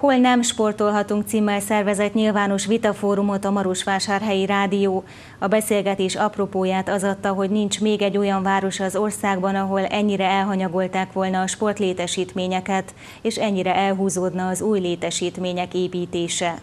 Hol nem sportolhatunk címmel szervezett nyilvános vitafórumot a Marosvásárhelyi Rádió. A beszélgetés apropóját az adta, hogy nincs még egy olyan város az országban, ahol ennyire elhanyagolták volna a sportlétesítményeket, és ennyire elhúzódna az új létesítmények építése.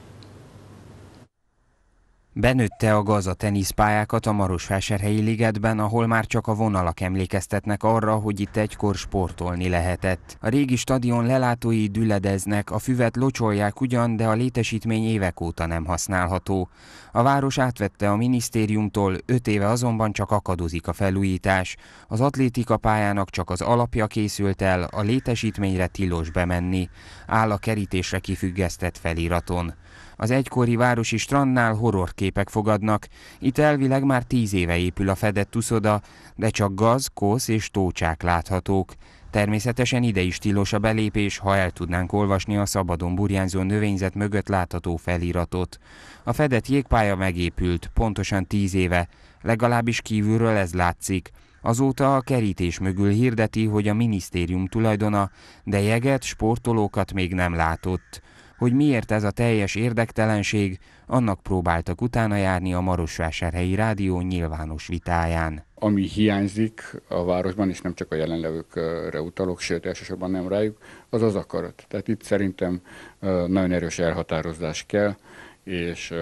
Benőtte a gaza a teniszpályákat a Marosvásárhelyi ligetben, ahol már csak a vonalak emlékeztetnek arra, hogy itt egykor sportolni lehetett. A régi stadion lelátói düledeznek, a füvet locsolják ugyan, de a létesítmény évek óta nem használható. A város átvette a minisztériumtól, öt éve azonban csak akadozik a felújítás. Az atlétika pályának csak az alapja készült el, a létesítményre tilos bemenni. Áll a kerítésre kifüggesztett feliraton. Az egykori városi strandnál horrorképek fogadnak. Itt elvileg már tíz éve épül a fedett uszoda, de csak gaz, kosz és tócsák láthatók. Természetesen ide is tilos a belépés, ha el tudnánk olvasni a szabadon burjánzó növényzet mögött látható feliratot. A fedett jégpálya megépült, pontosan tíz éve, legalábbis kívülről ez látszik. Azóta a kerítés mögül hirdeti, hogy a minisztérium tulajdona, de jeget, sportolókat még nem látott hogy miért ez a teljes érdektelenség, annak próbáltak utána járni a Marosvásárhelyi Rádió nyilvános vitáján. Ami hiányzik a városban, és nem csak a jelenlevőkre utalok, sőt elsősorban nem rájuk, az az akarat. Tehát itt szerintem nagyon erős elhatározás kell, és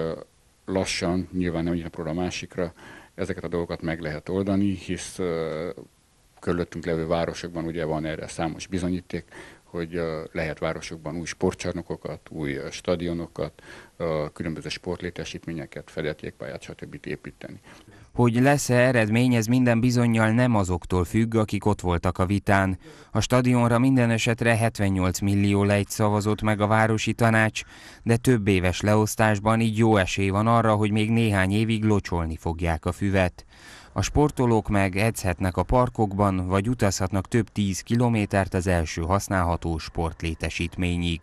lassan, nyilván nem egyik napról a másikra, ezeket a dolgokat meg lehet oldani, hisz körülöttünk levő városokban ugye van erre számos bizonyíték, hogy lehet városokban új sportcsarnokokat, új stadionokat, különböző sportlétesítményeket, fedett stb. építeni. Hogy lesz-e eredmény, ez minden bizonyal nem azoktól függ, akik ott voltak a vitán. A stadionra minden esetre 78 millió lejt szavazott meg a városi tanács, de több éves leosztásban így jó esély van arra, hogy még néhány évig locsolni fogják a füvet. A sportolók meg edzhetnek a parkokban, vagy utazhatnak több tíz kilométert az első használható sportlétesítményig.